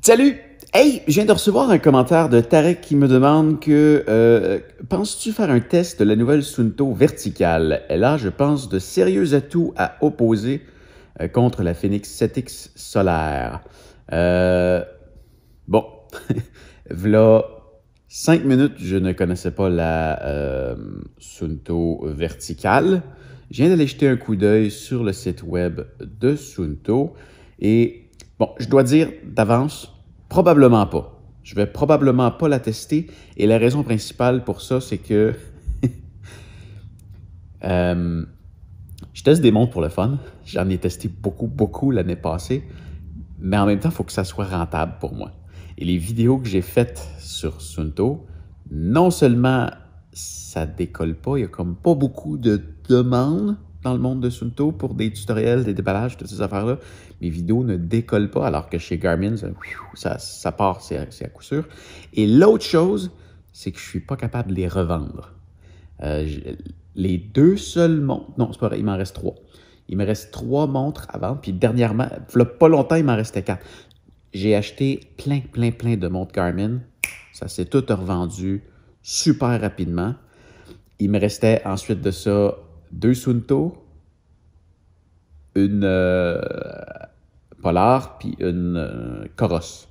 Salut! Hey, je viens de recevoir un commentaire de Tarek qui me demande que euh, penses-tu faire un test de la nouvelle Sunto verticale? Et là, je pense de sérieux atouts à opposer euh, contre la Phoenix 7X solaire. Euh, bon, voilà cinq minutes, je ne connaissais pas la euh, Sunto verticale. Je viens d'aller jeter un coup d'œil sur le site web de Sunto et Bon, je dois dire d'avance, probablement pas. Je vais probablement pas la tester et la raison principale pour ça, c'est que euh, je teste des montres pour le fun. J'en ai testé beaucoup, beaucoup l'année passée, mais en même temps, il faut que ça soit rentable pour moi. Et les vidéos que j'ai faites sur Sunto, non seulement ça décolle pas, il n'y a comme pas beaucoup de demandes, dans le monde de Sunto pour des tutoriels, des déballages, toutes ces affaires-là. Mes vidéos ne décollent pas, alors que chez Garmin, ça, ça part, c'est à, coup sûr. Et l'autre chose, c'est que je ne suis pas capable de les revendre. Euh, les deux seules montres, non, c'est pas vrai, il m'en reste trois. Il me reste trois montres à vendre, puis dernièrement, il pas longtemps, il m'en restait quatre. J'ai acheté plein, plein, plein de montres Garmin. Ça s'est tout revendu super rapidement. Il me restait ensuite de ça deux Sunto, une euh, Polar, puis une euh, Coros.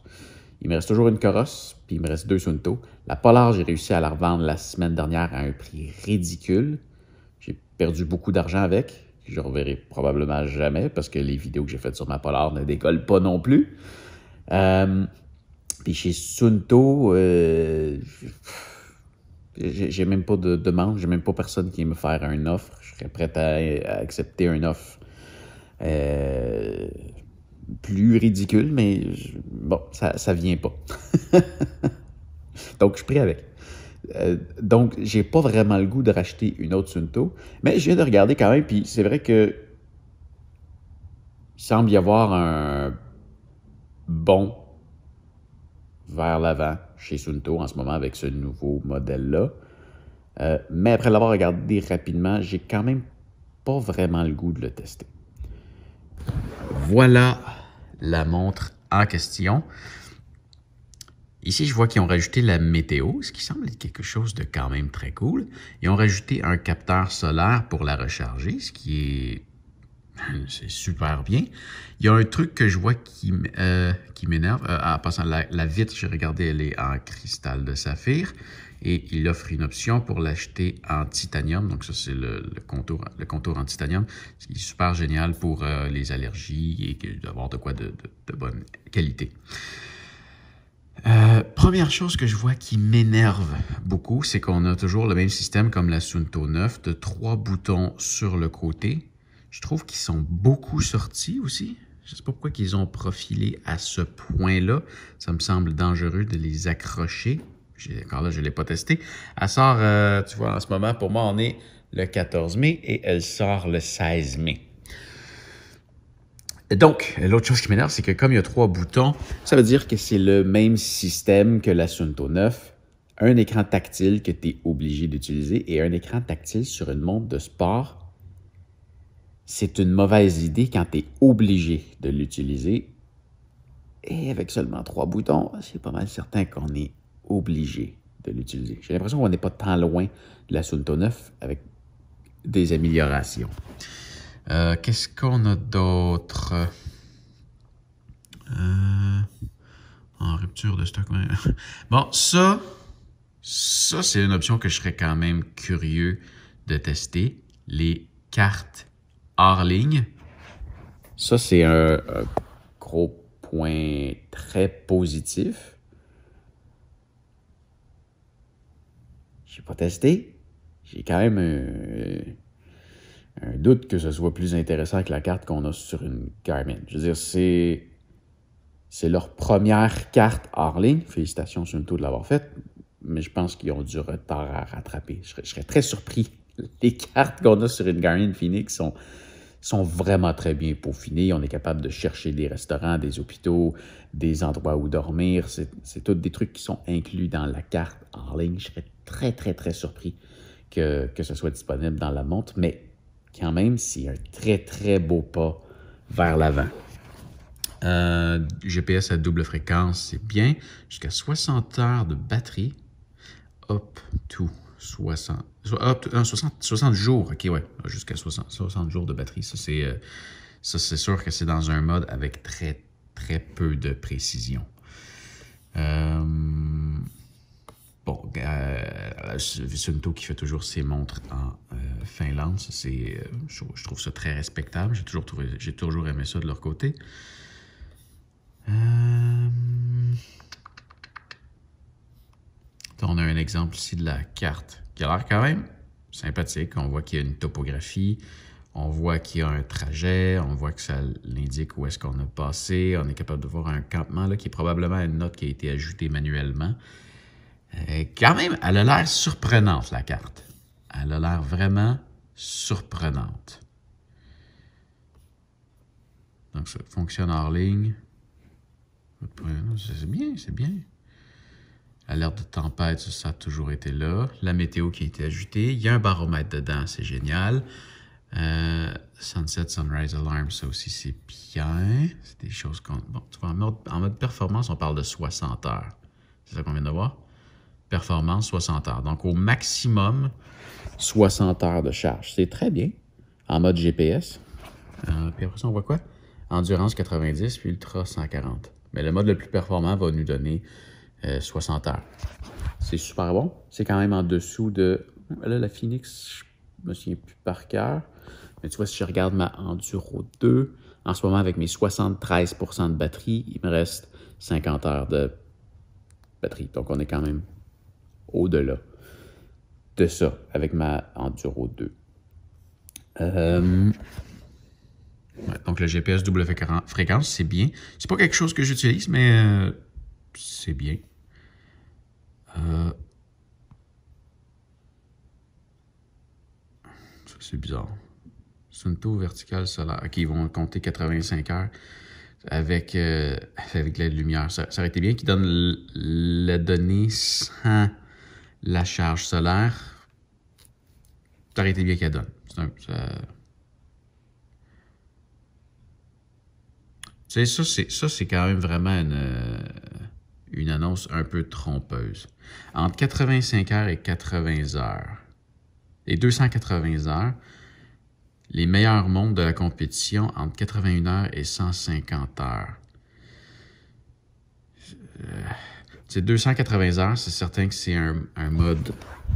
Il me reste toujours une Coros, puis il me reste deux Sunto. La Polar, j'ai réussi à la revendre la semaine dernière à un prix ridicule. J'ai perdu beaucoup d'argent avec. Je ne reverrai probablement jamais parce que les vidéos que j'ai faites sur ma Polar ne décollent pas non plus. Euh, puis chez Sunto, j'ai même pas de demande, j'ai même pas personne qui me faire une offre. Je serais prêt à, accepter une offre euh, plus ridicule, mais bon, ça, ça vient pas. donc, je suis avec. Euh, donc, j'ai pas vraiment le goût de racheter une autre Sunto, mais je viens de regarder quand même, puis c'est vrai que semble y avoir un bon vers l'avant chez Sunto en ce moment avec ce nouveau modèle-là. Euh, mais après l'avoir regardé rapidement, j'ai quand même pas vraiment le goût de le tester. Voilà la montre en question. Ici, je vois qu'ils ont rajouté la météo, ce qui semble être quelque chose de quand même très cool. Ils ont rajouté un capteur solaire pour la recharger, ce qui est Hmm, c'est super bien. Il y a un truc que je vois qui, euh, qui m'énerve. Euh, en passant, la, vitre, j'ai regardé, elle est en cristal de saphir. Et il offre une option pour l'acheter en titanium. Donc ça, c'est le, contour, le contour en titanium. Ce qui est super génial pour euh, les allergies et d'avoir de quoi de, bonne qualité. première chose que je vois qui m'énerve beaucoup, c'est qu'on a toujours le même système comme la Sunto 9 de trois boutons sur le côté je trouve qu'ils sont beaucoup sortis aussi. Je ne sais pas pourquoi qu'ils ont profilé à ce point-là. Ça me semble dangereux de les accrocher. Encore là, je ne l'ai pas testé. Elle sort, euh, tu vois, en ce moment, pour moi, on est le 14 mai et elle sort le 16 mai. Donc, l'autre chose qui m'énerve, c'est que comme il y a trois boutons, ça veut dire que c'est le même système que la Sunto 9. Un écran tactile que tu es obligé d'utiliser et un écran tactile sur une montre de sport c'est une mauvaise idée quand tu es obligé de l'utiliser. Et avec seulement trois boutons, c'est pas mal certain qu'on est obligé de l'utiliser. J'ai l'impression qu'on n'est pas tant loin de la Sunto 9 avec des améliorations. Euh, qu'est-ce qu'on a d'autre? Euh, en rupture de stock. bon, ça, ça c'est une option que je serais quand même curieux de tester. Les cartes hors Ça, c'est un, gros point très positif. Je n'ai pas testé. J'ai quand même euh, un, doute que ce soit plus intéressant que la carte qu'on a sur une Garmin. Je veux dire, c'est. C'est leur première carte hors Félicitations sur de l'avoir faite. Mais je pense qu'ils ont du retard à rattraper. Je serais, je serais très surpris. Les cartes qu'on a sur une Garmin Phoenix sont, sont vraiment très bien peaufinés. On est capable de chercher des restaurants, des hôpitaux, des endroits où dormir. C'est tous des trucs qui sont inclus dans la carte en ligne. Je serais très, très, très surpris que, ce soit disponible dans la montre, mais quand même, c'est un très, très beau pas vers l'avant. Euh, GPS à double fréquence, c'est bien. Jusqu'à 60 heures de batterie. Hop, tout. 60, 60, ah, jours, ok, ouais, ah, jusqu'à 60, jours de batterie. Ça, c'est euh, c'est sûr que c'est dans un mode avec très, très peu de précision. Euh, bon, euh, qui fait toujours ses montres en euh, Finlande, c'est, je, trouve ça très respectable. J'ai toujours, trouvé, j'ai toujours aimé ça de leur côté. exemple ici de la carte qui a l'air quand même sympathique. On voit qu'il y a une topographie, on voit qu'il y a un trajet, on voit que ça l'indique où est-ce qu'on a passé. On est capable de voir un campement là, qui est probablement une note qui a été ajoutée manuellement. Euh, quand même, elle a l'air surprenante, la carte. Elle a l'air vraiment surprenante. Donc, ça fonctionne en ligne. C'est bien, c'est bien. L'alerte de tempête, ça, a toujours été là. La météo qui a été ajoutée. Il y a un baromètre dedans, c'est génial. Euh, sunset, Sunrise Alarm, ça aussi, c'est bien. C'est des choses qu'on... Bon, tu vois, en mode, performance, on parle de 60 heures. C'est ça qu'on vient de voir? Performance, 60 heures. Donc, au maximum, 60 heures de charge. C'est très bien en mode GPS. Euh, puis après ça, on voit quoi? Endurance 90, puis Ultra 140. Mais le mode le plus performant va nous donner 60 euh, heures. C'est super bon. C'est quand même en dessous de. Là, la Phoenix, je me souviens plus par cœur. Mais tu vois, si je regarde ma Enduro 2, en ce moment, avec mes 73 de batterie, il me reste 50 heures de batterie. Donc, on est quand même au-delà de ça avec ma Enduro 2. Euh, donc, le GPS double fréquence, c'est bien. C'est pas quelque chose que j'utilise, mais euh, c'est bien. Euh... c'est bizarre. Sunto vertical solaire. OK, ils vont compter 85 heures avec, euh, avec la lumière. Ça, aurait été bien qu'ils donnent la donnée sans la charge solaire. Ça aurait été bien qu'elle donne. donnent. ça... ça, c'est quand même vraiment une euh, une annonce un peu trompeuse. Entre 85 heures et 80 heures, et 280 heures, les meilleurs mondes de la compétition entre 81 heures et 150 heures. Euh, c'est 280 heures, c'est certain que c'est un, mode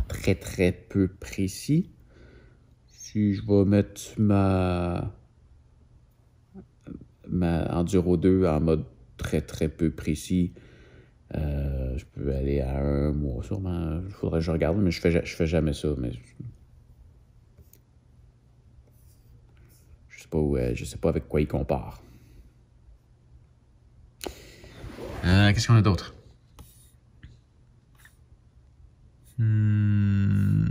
très très peu précis. Si je vais mettre ma, ma Enduro 2 en mode très très peu précis, euh, je peux aller à un mois sûrement. Il faudrait que je regarde, mais je fais, je fais jamais ça. Mais... Je sais pas où, euh, je sais pas avec quoi il compare. Euh, qu'est-ce qu'on a d'autre? Hmm.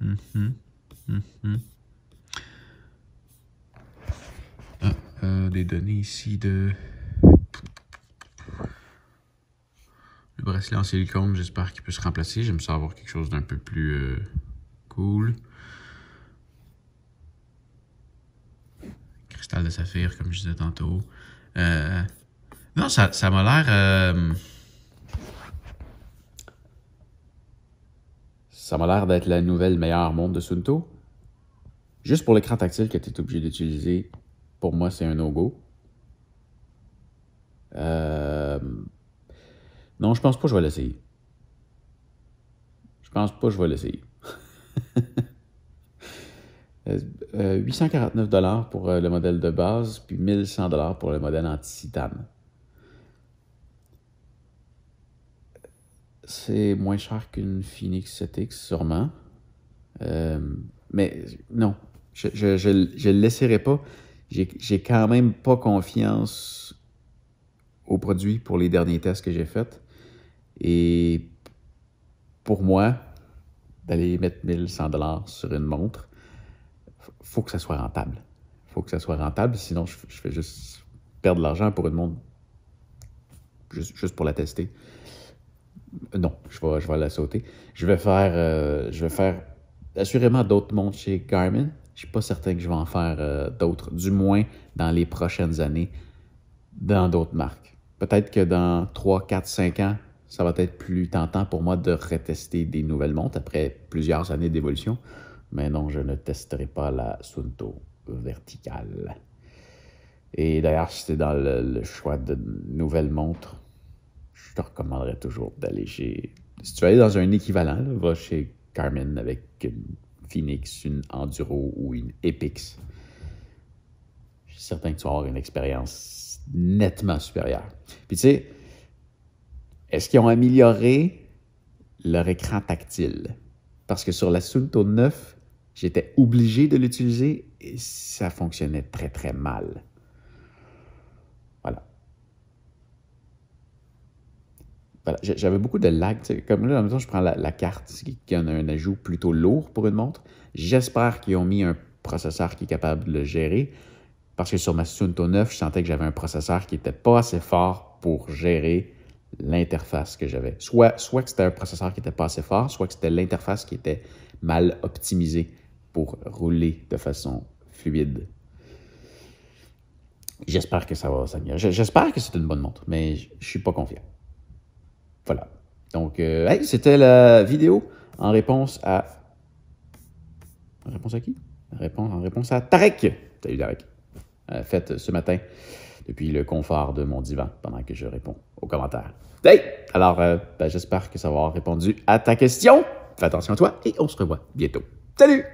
Mhm. Mhm. Mhm. Ah, des données ici de... C'est en silicone, j'espère qu'il peut se remplacer. J'aime ça avoir quelque chose d'un peu plus euh, cool. Cristal de saphir, comme je disais tantôt. Euh, non, ça, ça m'a l'air... Euh, ça m'a l'air d'être la nouvelle meilleure montre de Sunto. Juste pour l'écran tactile que tu es obligé d'utiliser, pour moi, c'est un no-go. Euh, non, je pense pas que je vais l'essayer. Je pense pas que je vais l'essayer. 849 euh, euh, pour euh, le modèle de base, puis 1100 pour le modèle anti titane. C'est moins cher qu'une Phoenix 7X, sûrement. mais non, je ne l'essayerai je le pas. J'ai quand même pas confiance au produit pour les derniers tests que j'ai faits. Et pour moi, d'aller mettre 1100 dollars sur une montre, faut que ça soit rentable. faut que ça soit rentable, sinon je, vais juste perdre de l'argent pour une montre juste, juste, pour la tester. Non, je vais, je vais la sauter. Je vais faire, euh, je vais faire assurément d'autres montres chez Garmin. Je ne suis pas certain que je vais en faire euh, d'autres, du moins dans les prochaines années, dans d'autres marques. Peut-être que dans 3, 4, 5 ans, ça va être plus tentant pour moi de retester des nouvelles montres après plusieurs années d'évolution. Mais non, je ne testerai pas la Sunto verticale. Et d'ailleurs, si tu dans le, choix de nouvelles montres, je te recommanderais toujours d'aller chez... Si tu vas aller dans un équivalent, va chez Carmen avec une Phoenix, une Enduro ou une Epix. Je suis certain que tu vas avoir une expérience nettement supérieure. Puis tu sais, est-ce qu'ils ont amélioré leur écran tactile? Parce que sur la Sunto 9, j'étais obligé de l'utiliser et ça fonctionnait très très mal. Voilà. J'avais beaucoup de lag. Comme là, en même temps, je prends la, la carte qui en a un ajout plutôt lourd pour une montre. J'espère qu'ils ont mis un processeur qui est capable de le gérer. Parce que sur ma Sunto 9, je sentais que j'avais un processeur qui n'était pas assez fort pour gérer l'interface que j'avais. Soit, soit que c'était un processeur qui n'était pas assez fort, soit que c'était l'interface qui était mal optimisée pour rouler de façon fluide. J'espère que ça va s'améliorer. J'espère que c'est une bonne montre, mais je ne suis pas confiant. Voilà. Donc, euh, c'était la vidéo en réponse à... En réponse à qui? En réponse, à Tarek. Salut Tarek. Euh, faites ce matin puis, le confort de mon divan pendant que je réponds aux commentaires. Hey! Alors, euh, ben, j'espère que ça va avoir répondu à ta question. Fais attention à toi et on se revoit bientôt. Salut!